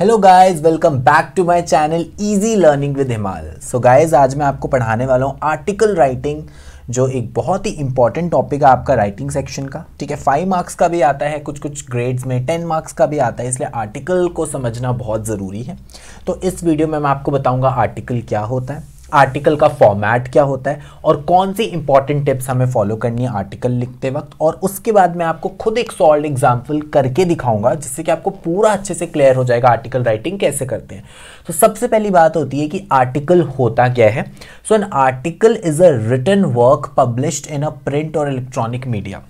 Hello guys welcome back to my channel easy learning with Himal so guys आज मैं आपको पढ़ाने वाला हूँ आर्टिकल राइटिंग जो एक बहुत ही इंपॉर्टेंट टॉपिक है आपका राइटिंग सेक्शन का ठीक है फाइव मार्क्स का भी आता है कुछ कुछ ग्रेड्स में टेन मार्क्स का भी आता है इसलिए आर्टिकल को समझना बहुत ज़रूरी है तो इस वीडियो में मैं आपको बताऊँगा आर्टिकल क्या होता है आर्टिकल का फॉर्मेट क्या होता है और कौन सी इंपॉर्टेंट टिप्स हमें फॉलो करनी है आर्टिकल लिखते वक्त और उसके बाद मैं आपको खुद एक सॉल्ड एग्जाम्पल करके दिखाऊंगा जिससे कि आपको पूरा अच्छे से क्लियर हो जाएगा आर्टिकल राइटिंग कैसे करते हैं तो सबसे पहली बात होती है कि आर्टिकल होता क्या है so an article is a written work published in a print और इलेक्ट्रॉनिक मीडिया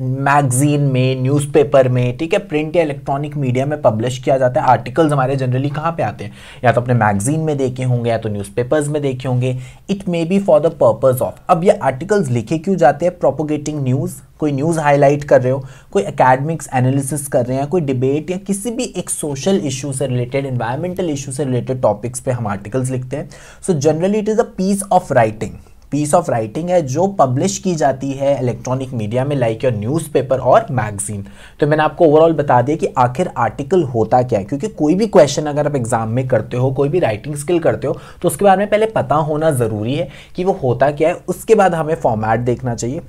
मैगजीन में न्यूज़पेपर में ठीक है प्रिंट या इलेक्ट्रॉनिक मीडिया में पब्लिश किया जाता है आर्टिकल्स हमारे जनरली कहाँ पे आते हैं या तो अपने मैगजीन में देखे होंगे या तो न्यूज़पेपर्स में देखे होंगे it may be for the purpose of अब ये आर्टिकल्स लिखे क्यों जाते हैं प्रोपोगेटिंग न्यूज़ कोई न्यूज़ हाईलाइट कर रहे हो कोई अकेडमिक्स एनालिसिस कर रहे हैं कोई डिबेट या किसी भी एक सोशल इशू से रिलेटेड इन्वायरमेंटल इशू से रिलेटेड टॉपिक्स पे हम आर्टिकल्स लिखते हैं so generally it is a piece of writing piece of writing है जो पब्लिश की जाती है इलेक्ट्रॉनिक मीडिया में लाइक योर न्यूज़पेपर और मैगजीन तो मैंने आपको ओवरऑल बता दिया कि आखिर आर्टिकल होता क्या है क्योंकि कोई भी क्वेश्चन अगर आप एग्जाम में करते हो कोई भी राइटिंग स्किल करते हो तो उसके बारे में पहले पता होना ज़रूरी है कि वो होता क्या है उसके बाद हमें फॉर्मेट देखना चाहिए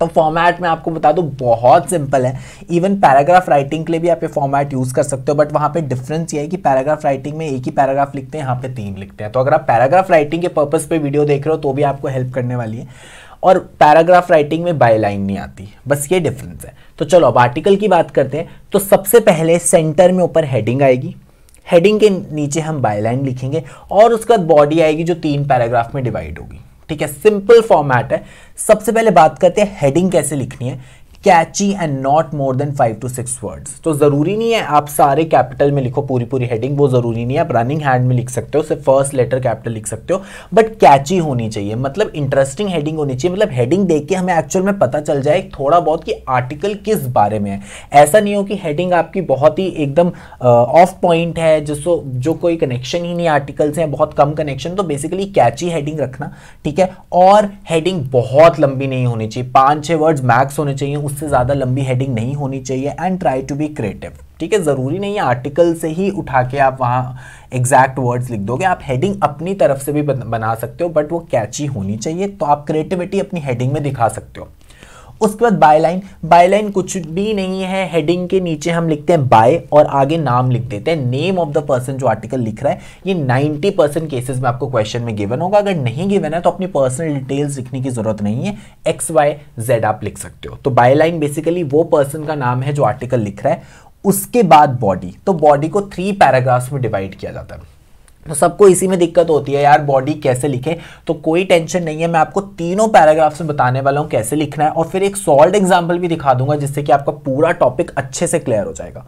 तो फॉर्मेट में आपको बता दूं बहुत सिंपल है इवन पैराग्राफ राइटिंग के लिए भी आप ये फॉर्मेट यूज़ कर सकते हो बट वहाँ पे डिफरेंस ये है कि पैराग्राफ राइटिंग में एक ही पैराग्राफ लिखते हैं यहाँ पे तीन लिखते हैं तो अगर आप पैराग्राफ राइटिंग के पर्पज़ पे वीडियो देख रहे हो तो भी आपको हेल्प करने वाली है और पैराग्राफ राइटिंग में बाय लाइन नहीं आती बस ये डिफरेंस है तो चलो अब आर्टिकल की बात करते हैं तो सबसे पहले सेंटर में ऊपर हेडिंग आएगी हेडिंग के नीचे हम बाय लाइन लिखेंगे और उसके बाद बॉडी आएगी जो तीन पैराग्राफ में डिवाइड होगी ठीक है सिंपल फॉर्मेट है सबसे पहले बात करते हैं हेडिंग कैसे लिखनी है catchy and not more than five to six words तो ज़रूरी नहीं है आप सारे कैपिटल में लिखो पूरी पूरी हेडिंग वो ज़रूरी नहीं है आप रनिंग हैंड में लिख सकते हो सिर्फ फर्स्ट लेटर कैपिटल लिख सकते हो बट कैची होनी चाहिए मतलब इंटरेस्टिंग हेडिंग होनी चाहिए मतलब हेडिंग देख के हमें एक्चुअल में पता चल जाए थोड़ा बहुत कि आर्टिकल किस बारे में है ऐसा नहीं हो कि हेडिंग आपकी बहुत ही एकदम ऑफ uh, पॉइंट है जिसको जो कोई कनेक्शन ही नहीं आर्टिकल से बहुत कम कनेक्शन तो बेसिकली कैची हेडिंग रखना ठीक है और हेडिंग बहुत लंबी नहीं होनी चाहिए पाँच छः वर्ड्स मैक्स होने चाहिए उस से ज़्यादा लंबी हेडिंग नहीं होनी चाहिए and try to be creative ठीक है ज़रूरी नहीं है आर्टिकल से ही उठा के आप वहाँ एग्जैक्ट वर्ड्स लिख दोगे आप हेडिंग अपनी तरफ से भी बना सकते हो बट वो कैची होनी चाहिए तो आप क्रिएटिविटी अपनी हेडिंग में दिखा सकते हो उसके बाद बाय लाइन बाय लाइन कुछ भी नहीं है हेडिंग के नीचे हम लिखते हैं बाय और आगे नाम लिख देते हैं नेम ऑफ द पर्सन जो आर्टिकल लिख रहा है ये 90 परसेंट केसेस में आपको क्वेश्चन में गिवन होगा अगर नहीं गिवन है तो अपनी पर्सनल डिटेल्स लिखने की जरूरत नहीं है एक्स वाई जेड आप लिख सकते हो तो बाय लाइन बेसिकली वो पर्सन का नाम है जो आर्टिकल लिख रहा है उसके बाद बॉडी तो बॉडी को थ्री पैराग्राफ्स में डिवाइड किया जाता है तो सबको इसी में दिक्कत होती है यार बॉडी कैसे लिखें तो कोई टेंशन नहीं है मैं आपको तीनों पैराग्राफ्स में बताने वाला हूँ कैसे लिखना है और फिर एक सॉल्ड एग्जाम्पल भी दिखा दूंगा जिससे कि आपका पूरा टॉपिक अच्छे से क्लियर हो जाएगा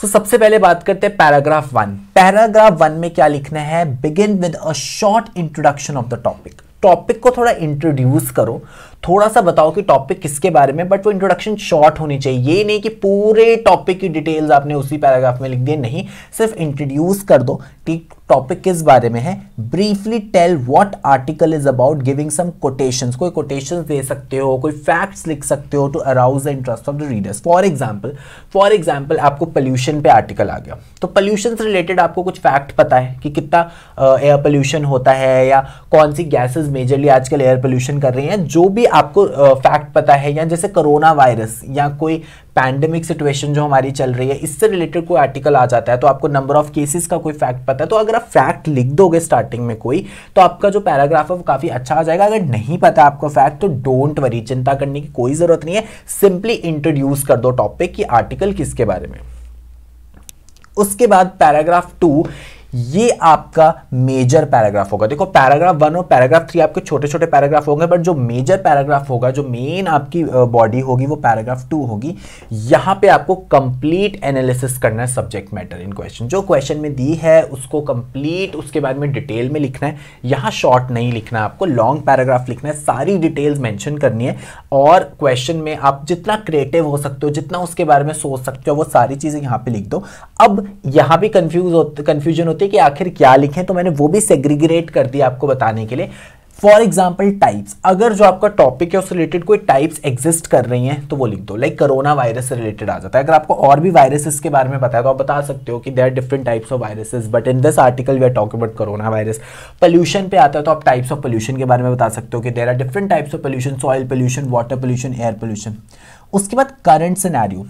सो so, सबसे पहले बात करते हैं पैराग्राफ वन पैराग्राफ वन में क्या लिखना है begin with a short introduction of the topic topic को थोड़ा इंट्रोड्यूस करो थोड़ा सा बताओ कि टॉपिक किसके बारे में बट वो इंट्रोडक्शन शॉर्ट होनी चाहिए ये नहीं कि पूरे टॉपिक की डिटेल्स आपने उसी पैराग्राफ में लिख दिए नहीं सिर्फ इंट्रोड्यूस कर दो कि टॉपिक किस बारे में है briefly tell what article is about giving some quotations कोई कोटेशन दे सकते हो कोई फैक्ट्स लिख सकते हो to arouse the interest of the readers for example for example आपको पोल्यूशन पे आर्टिकल आ गया तो पोल्यूशन से रिलेटेड आपको कुछ फैक्ट पता है कि कितना एयर uh, पोल्यूशन होता है या कौन सी गैसेज मेजरली आजकल एयर पोल्यूशन कर रही हैं जो भी आपको फैक्ट पता है या जैसे कोरोना वायरस या कोई पैंडमिक सिचुएशन जो हमारी चल रही है इससे रिलेटेड कोई आर्टिकल आ जाता है तो आपको नंबर ऑफ केसेस का कोई फैक्ट पता है तो अगर आप फैक्ट लिख दोगे स्टार्टिंग में कोई तो आपका जो पैराग्राफ है वो काफ़ी अच्छा आ जाएगा अगर नहीं पता आपको फैक्ट तो डोंट वरी चिंता करने की कोई ज़रूरत नहीं है सिंपली इंट्रोड्यूस कर दो टॉपिक कि आर्टिकल किसके बारे में उसके बाद पैराग्राफ टू ये आपका मेजर पैराग्राफ होगा देखो पैराग्राफ वन और पैराग्राफ थ्री आपके छोटे छोटे पैराग्राफ होंगे बट जो मेजर पैराग्राफ होगा जो मेन आपकी बॉडी होगी वो पैराग्राफ टू होगी यहां पे आपको कंप्लीट एनालिसिस करना है सब्जेक्ट मैटर इन क्वेश्चन जो क्वेश्चन में दी है उसको कंप्लीट उसके बारे में डिटेल में लिखना है यहां शॉर्ट नहीं लिखना है आपको लॉन्ग पैराग्राफ लिखना है सारी डिटेल्स मैंशन करनी है और क्वेश्चन में आप जितना क्रिएटिव हो सकते हो जितना उसके बारे में सोच सकते हो वो सारी चीज़ें यहां पर लिख दो अब यहां भी कंफ्यूज होते कंफ्यूजन होती होते कि आखिर क्या लिखें तो मैंने वो भी सेग्रीग्रेट कर दिया आपको बताने के लिए फॉर एग्जाम्पल टाइप्स अगर जो आपका टॉपिक है उससे रिलेटेड कोई टाइप्स एग्जिस्ट कर रही हैं तो वो लिख दो लाइक करोना वायरस से रिलेटेड आ जाता है अगर आपको और भी वायरसेस के बारे में पता है तो आप बता सकते हो कि there different types of viruses but in this article we are talk about corona virus pollution पे आता है तो आप टाइप्स ऑफ पोल्यूशन के बारे में बता सकते हो कि there are different types of pollution soil pollution water pollution air pollution उसके बाद करंट सिनेरियो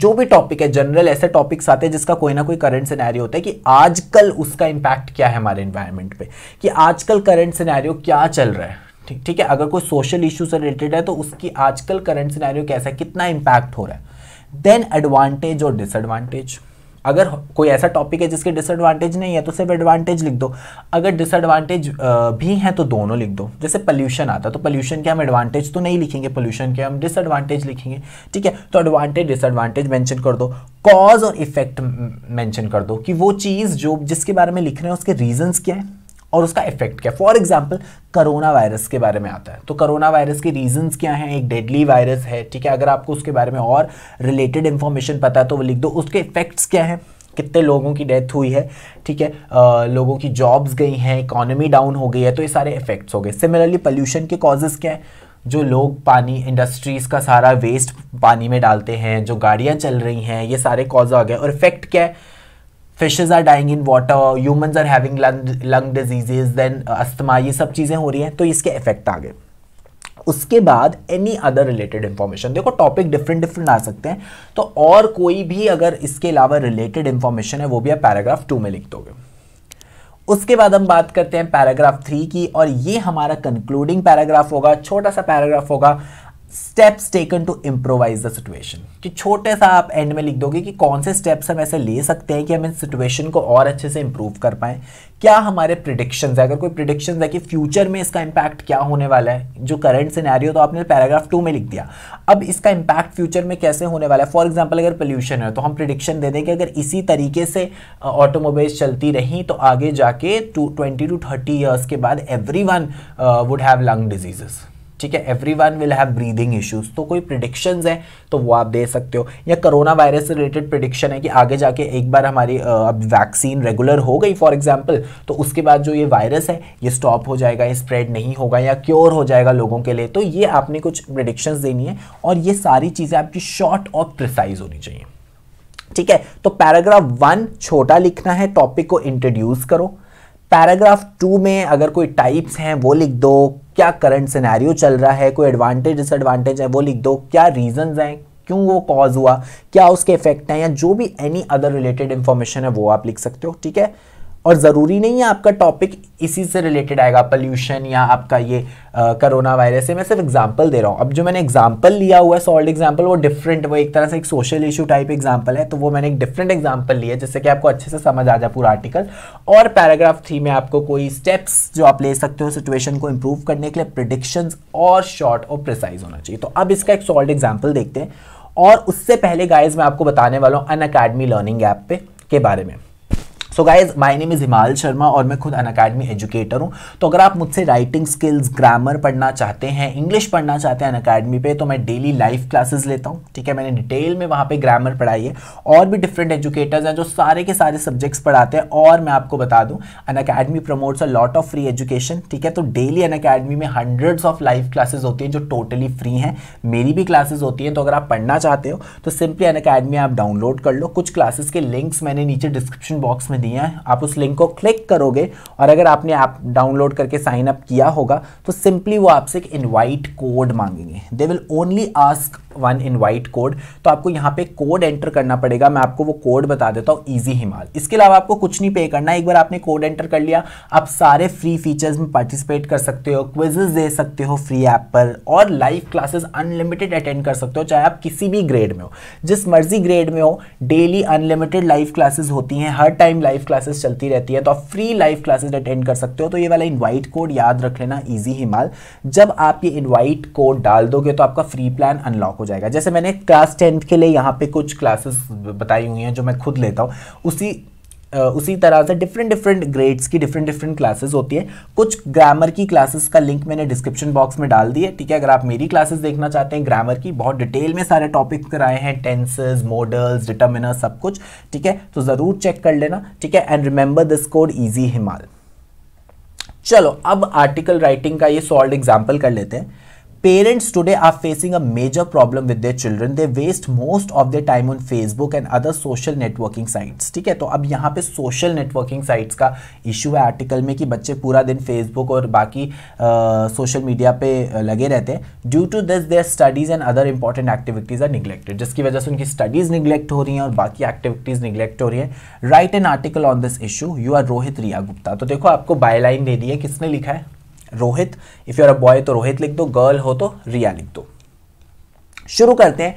जो भी टॉपिक है जनरल ऐसे टॉपिक्स आते हैं जिसका कोई ना कोई करंट सिनेरियो होता है कि आजकल उसका इम्पैक्ट क्या है हमारे इन्वायरमेंट पे कि आजकल करंट सिनेरियो क्या चल रहा है ठीक ठीक है अगर कोई सोशल इशू से रिलेटेड है तो उसकी आजकल करंट सिनेरियो कैसा है कितना इम्पैक्ट हो रहा है देन एडवांटेज और डिसएडवांटेज अगर कोई ऐसा टॉपिक है जिसके डिसएडवांटेज नहीं है तो सिर्फ एडवांटेज लिख दो अगर डिसएडवांटेज भी हैं तो दोनों लिख दो जैसे पोल्यूशन आता है तो पोल्यूशन के हम एडवांटेज तो नहीं लिखेंगे पोल्यूशन के हम डिसएडवांटेज लिखेंगे ठीक है तो एडवांटेज डिसएडवांटेज मैंशन कर दो कॉज और इफेक्ट मैंशन कर दो कि वो चीज़ जो जिसके बारे में लिख रहे हैं उसके रीजन्स क्या है और उसका इफेक्ट क्या फॉर एग्जाम्पल करोना वायरस के बारे में आता है तो करोना वायरस के रीजंस क्या हैं एक डेडली वायरस है ठीक है अगर आपको उसके बारे में और रिलेटेड इन्फॉर्मेशन पता है तो वो लिख दो उसके इफेक्ट्स क्या हैं कितने लोगों की डेथ हुई है ठीक है आ, लोगों की जॉब्स गई हैं इकोनॉमी डाउन हो गई है तो ये सारे इफेक्ट्स हो गए सिमिलरली पोल्यूशन के कॉजेज़ क्या हैं जो लोग पानी इंडस्ट्रीज़ का सारा वेस्ट पानी में डालते हैं जो गाड़ियाँ चल रही हैं ये सारे कॉज आ गए और इफेक्ट क्या है fishes are dying in water humans are having lung lung diseases then asthma ये सब चीज़ें हो रही हैं तो इसके इफेक्ट आ गए उसके बाद एनी अदर रिलेटेड इंफॉर्मेशन देखो टॉपिक डिफरेंट डिफरेंट आ सकते हैं तो और कोई भी अगर इसके अलावा रिलेटेड इंफॉर्मेशन है वो भी आप पैराग्राफ टू में लिख दोगे उसके बाद हम बात करते हैं पैराग्राफ थ्री की और ये हमारा कंक्लूडिंग पैराग्राफ होगा छोटा सा पैराग्राफ होगा steps taken to improvise the situation कि छोटे सा आप एंड में लिख दोगे कि कौन से स्टेप्स हम ऐसे ले सकते हैं कि हम इस सिचुएशन को और अच्छे से इम्प्रूव कर पाएँ क्या हमारे प्रिडिक्शन है अगर कोई प्रिडिक्शन है कि फ्यूचर में इसका इम्पैक्ट क्या होने वाला है जो करंट सिनेरियो तो आपने पैराग्राफ टू में लिख दिया अब इसका इम्पैक्ट फ्यूचर में कैसे होने वाला है फॉर एग्जाम्पल अगर पोल्यूशन है तो हम प्रिडिक्शन दे दें कि अगर इसी तरीके से ऑटोमोबाइल्स चलती रहीं तो आगे जाके to twenty to thirty years के बाद everyone would have lung diseases ठीक है everyone will have breathing issues तो कोई प्रिडिक्शन है तो वो आप दे सकते हो या कोरोना वायरस से रिलेटेड प्रिडिक्शन है कि आगे जाके एक बार हमारी अब वैक्सीन रेगुलर हो गई फॉर एग्जाम्पल तो उसके बाद जो ये वायरस है ये स्टॉप हो जाएगा ये स्प्रेड नहीं होगा या क्योर हो जाएगा लोगों के लिए तो ये आपने कुछ प्रिडिक्शन देनी है और ये सारी चीज़ें आपकी शॉर्ट और प्रिसाइज होनी चाहिए ठीक है तो पैराग्राफ वन छोटा लिखना है टॉपिक को इंट्रोड्यूस करो पैराग्राफ टू में अगर कोई टाइप्स हैं वो लिख दो क्या करंट सिनेरियो चल रहा है कोई एडवांटेज डिसएडवांटेज है वो लिख दो क्या रीजंस हैं क्यों वो कॉज हुआ क्या उसके इफेक्ट हैं या जो भी एनी अदर रिलेटेड इन्फॉर्मेशन है वो आप लिख सकते हो ठीक है और ज़रूरी नहीं है आपका टॉपिक इसी से रिलेटेड आएगा पल्यूशन या आपका ये करोना वायरस है मैं सिर्फ एग्जांपल दे रहा हूँ अब जो मैंने एग्जांपल लिया हुआ है सॉल्ड एग्जांपल वो डिफरेंट वो एक तरह से एक सोशल इशू टाइप एग्जांपल है तो वो मैंने एक डिफरेंट एग्जाम्पल लिया जिससे कि आपको अच्छे से समझ आ जाए पूरा आर्टिकल और पैराग्राफ थ्री में आपको कोई स्टेप्स जो आप ले सकते हो सिचुएशन को इम्प्रूव करने के लिए प्रिडिक्शन और शॉर्ट और प्रिसाइज होना चाहिए तो अब इसका एक सॉल्ड एग्जाम्पल देखते हैं और उससे पहले गाइज मैं आपको बताने वाला हूँ अन अकेडमी लर्निंग ऐप पे के बारे में so guys my name is Himal Sharma और मैं खुद अन अकेडमी एजुकेटर हूँ तो अगर आप मुझसे राइटिंग स्किल्स ग्रामर पढ़ना चाहते हैं इंग्लिश पढ़ना चाहते हैं अन अकेडमी पे तो मैं डेली लाइव क्लासेस लेता हूँ ठीक है मैंने डिटेल में वहाँ पे ग्रामर पढ़ाई है और भी डिफरेंट एजुकेटर्स हैं जो सारे के सारे सब्जेक्ट्स पढ़ाते हैं और मैं आपको बता दूँ Unacademy promotes a lot of free education ठीक है तो डेली अन अकेडमी में हंड्रेड्स ऑफ लाइव क्लासेज होती हैं जो टोटली फ्री हैं मेरी भी क्लासेज होती हैं तो अगर आप पढ़ना चाहते हो तो सिंपली अन अकेडमी आप डाउनलोड कर लो कुछ क्लासेस के लिंक्स मैंने नीचे डिस्क्रिप्शन बॉक्स में दिया है आप उस लिंक को क्लिक करोगे और अगर आपने ऐप डाउनलोड करके साइन अप किया होगा तो सिंपली वो आपसे एक इनवाइट कोड मांगेंगे they will only ask invite code तो आपको यहाँ पे कोड एंटर करना पड़ेगा मैं आपको वो कोड बता देता हूँ ईजी हिमाल इसके अलावा आपको कुछ नहीं पे करना एक बार आपने कोड एंटर कर लिया आप सारे फ्री फीचर्स में पार्टिसिपेट कर सकते हो क्विजेज दे सकते हो फ्री ऐप पर और लाइव क्लासेस अनलिमिटेड अटेंड कर सकते हो चाहे आप किसी भी ग्रेड में हो जिस मर्जी ग्रेड में हो डेली अनलिमिटेड लाइव क्लासेज होती हैं हर टाइम लाइव क्लासेस चलती रहती है तो आप फ्री लाइव क्लासेज अटेंड कर सकते हो तो ये वाला इन्वाइट कोड याद रख लेना ईजी हिमाल जब आप ये इन्वाइट कोड डाल दोगे तो आपका फ्री प्लान अनलॉक हो जाएगा जैसे मैंने क्लास टेंथ के लिए यहाँ पे कुछ क्लासेस बताई हुई हैं जो मैं खुद लेता हूँ उसी उसी तरह से डिफरेंट डिफरेंट ग्रेड्स की डिफरेंट डिफरेंट क्लासेस होती है कुछ ग्रामर की क्लासेस का लिंक मैंने डिस्क्रिप्शन बॉक्स में डाल दी ठीक है अगर आप मेरी क्लासेस देखना चाहते हैं ग्रामर की बहुत डिटेल में सारे टॉपिक्स कराए हैं टेंसेज मॉडल्स डिटर्मिनर सब कुछ ठीक है तो ज़रूर चेक कर लेना ठीक है and remember this code easy Himal चलो अब आर्टिकल राइटिंग का ये सॉल्व एग्जाम्पल कर लेते हैं Parents today are facing a major problem with their children. They waste most of their time on Facebook and other social networking sites. ठीक है तो अब यहाँ पे social networking sites का issue है article में कि बच्चे पूरा दिन Facebook और बाकी social media पे लगे रहते हैं due to this their studies and other important activities are neglected जिसकी वजह से उनकी studies neglect हो रही हैं और बाकी activities neglect हो रही हैं write an article on this issue you are Rohit Riya Gupta तो देखो आपको byline दे दी है किसने लिखा है Rohit if you are a boy तो रोहित लिख दो गर्ल हो तो रिया लिख दो शुरू करते हैं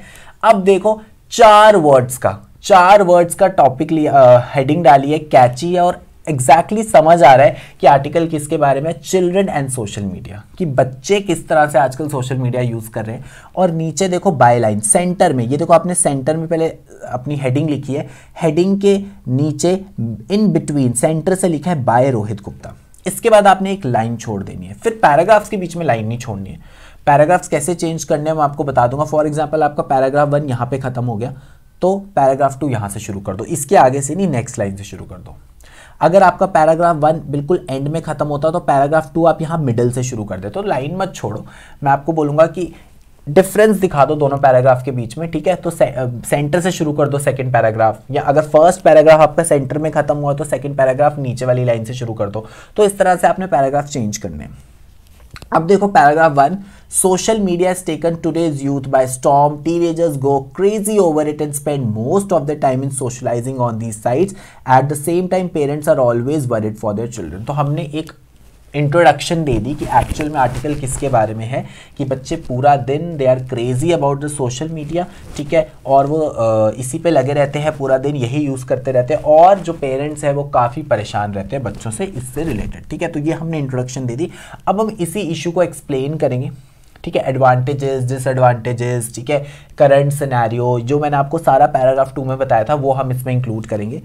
अब देखो चार वर्ड्स का चार वर्ड्स का टॉपिक लिया हेडिंग डाली है कैची है और एग्जैक्टली exactly समझ आ रहा है कि आर्टिकल किसके बारे में चिल्ड्रन एंड सोशल मीडिया कि बच्चे किस तरह से आजकल सोशल मीडिया यूज़ कर रहे हैं और नीचे देखो बाय लाइन सेंटर में ये देखो आपने सेंटर में पहले अपनी हेडिंग लिखी है हेडिंग के नीचे इन बिटवीन सेंटर से लिखा है बाय रोहित गुप्ता इसके बाद आपने एक लाइन छोड़ देनी है फिर पैराग्राफ्स के बीच में लाइन नहीं छोड़नी है पैराग्राफ्स कैसे चेंज करने हैं मैं आपको बता दूंगा फॉर एग्जाम्पल आपका पैराग्राफ वन यहाँ पे ख़त्म हो गया तो पैराग्राफ टू यहाँ से शुरू कर दो इसके आगे से नहीं नेक्स्ट लाइन से शुरू कर दो अगर आपका पैराग्राफ वन बिल्कुल एंड में ख़त्म होता है तो पैराग्राफ टू आप यहाँ मिडल से शुरू कर दे तो लाइन मत छोड़ो मैं आपको बोलूँगा कि डिफरेंस दिखा दो दोनों पैराग्राफ के बीच में ठीक है तो सेंटर से शुरू कर दो सेकंड पैराग्राफ या अगर फर्स्ट पैराग्राफ आपका सेंटर में खत्म हुआ तो सेकंड पैराग्राफ नीचे वाली लाइन से शुरू कर दो तो इस तरह से आपने पैराग्राफ चेंज करने अब देखो paragraph one social media is taken today's youth by storm teenagers go crazy over it and spend most of the time in socializing on these sites at the same time parents are always worried for their children तो हमने एक introduction दे दी कि actual में article किसके बारे में है कि बच्चे पूरा दिन they are crazy about the social media ठीक है और वो इसी पे लगे रहते हैं पूरा दिन यही यूज़ करते रहते हैं और जो पेरेंट्स हैं वो काफ़ी परेशान रहते हैं बच्चों से इससे रिलेटेड ठीक है तो ये हमने इंट्रोडक्शन दे दी अब हम इसी इशू को एक्सप्लेन करेंगे ठीक है एडवांटेजेस डिसएडवांटेजेस ठीक है करंट सिनेरियो जो मैंने आपको सारा पैराग्राफ टू में बताया था वो हम इसमें इंक्लूड करेंगे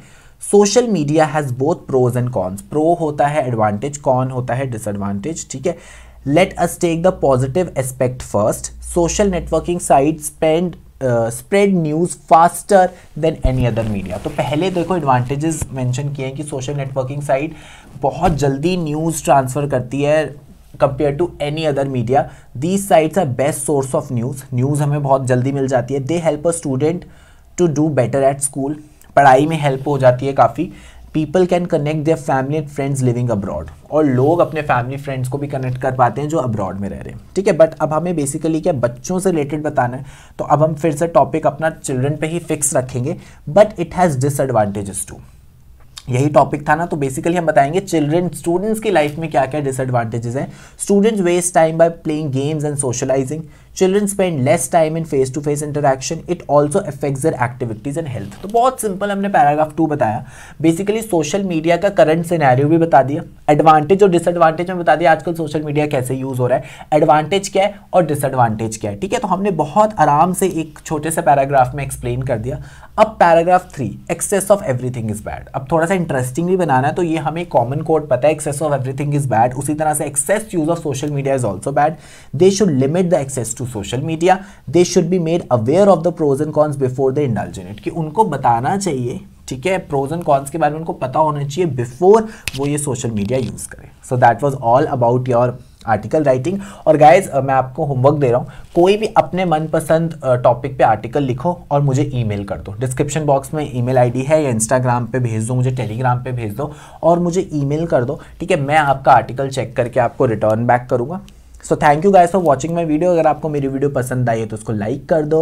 social media has both pros and cons pro होता है एडवांटेज कॉन होता है डिसएडवांटेज ठीक है let us take the positive aspect first social networking site spend spread news faster than any other media तो पहले देखो एडवांटेजेस मेंशन किए हैं कि सोशल नेटवर्किंग साइट बहुत जल्दी न्यूज़ ट्रांसफ़र करती है compare to any other media these sites are best source of news news हमें बहुत जल्दी मिल जाती है they help a student to do better at school पढ़ाई में हेल्प हो जाती है काफ़ी people can connect their family and friends living abroad और लोग अपने फैमिली फ्रेंड्स को भी कनेक्ट कर पाते हैं जो अब्रॉड में रह रहे हैं ठीक है बट अब हमें बेसिकली क्या बच्चों से रिलेटेड बताना है तो अब हम फिर से टॉपिक अपना चिल्ड्रन पे ही फिक्स रखेंगे but it has disadvantages too यही टॉपिक था ना तो बेसिकली हम बताएंगे चिल्ड्रन स्टूडेंट्स की लाइफ में क्या क्या डिसएडवांटेजेस हैं students waste time by playing games and socializing children spend less time in face to face interaction it also affects their activities and health तो बहुत सिंपल हमने पैराग्राफ टू बताया basically social media का current scenario भी बता दिया advantage और disadvantage में बता दिया आजकल सोशल मीडिया कैसे यूज़ हो रहा है एडवांटेज क्या है और डिसएडवांटेज क्या है ठीक है तो हमने बहुत आराम से एक छोटे से पैराग्राफ में एक्सप्लेन कर दिया अब paragraph three excess of everything is bad अब थोड़ा सा इंटरेस्टिंग भी बनाना है तो ये हमें कॉमन कोड पता है excess of everything is bad उसी तरह से excess use of social media is also bad they should limit the access to social media they should be made aware of the pros and cons before they indulge it कि उनको बताना चाहिए ठीक है pros and cons के बारे में उनको पता होना चाहिए बिफोर वो ये सोशल मीडिया यूज़ करें so that was all about your article writing और गाइज मैं आपको होमवर्क दे रहा हूँ कोई भी अपने मनपसंद टॉपिक पे आर्टिकल लिखो और मुझे ईमेल कर दो डिस्क्रिप्शन बॉक्स में ईमेल आईडी है या इंस्टाग्राम पे भेज दो मुझे टेलीग्राम पे भेज दो और मुझे ईमेल कर दो ठीक है मैं आपका आर्टिकल चेक करके आपको रिटर्न बैक करूँगा so thank you guys for watching my video अगर आपको मेरी वीडियो पसंद आई है तो उसको लाइक कर दो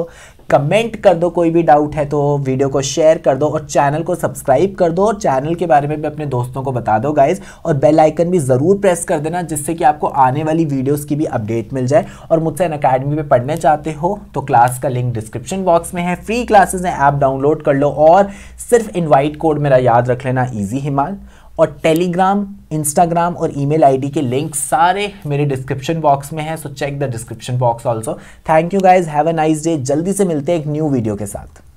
कमेंट कर दो कोई भी डाउट है तो वीडियो को शेयर कर दो और चैनल को सब्सक्राइब कर दो और चैनल के बारे में भी अपने दोस्तों को बता दो गाइज और बेल आइकन भी ज़रूर प्रेस कर देना जिससे कि आपको आने वाली वीडियोज़ की भी अपडेट मिल जाए और मुझसे इन अकेडमी में पढ़ने चाहते हो तो क्लास का लिंक डिस्क्रिप्शन बॉक्स में है फ्री क्लासेज हैं ऐप डाउनलोड कर लो और सिर्फ इन्वाइट कोड मेरा याद रख लेना ईजी हिमाल और टेलीग्राम इंस्टाग्राम और ईमेल आईडी के लिंक सारे मेरे डिस्क्रिप्शन बॉक्स में हैं so check the description box also thank you guys have a nice day जल्दी से मिलते हैं एक न्यू वीडियो के साथ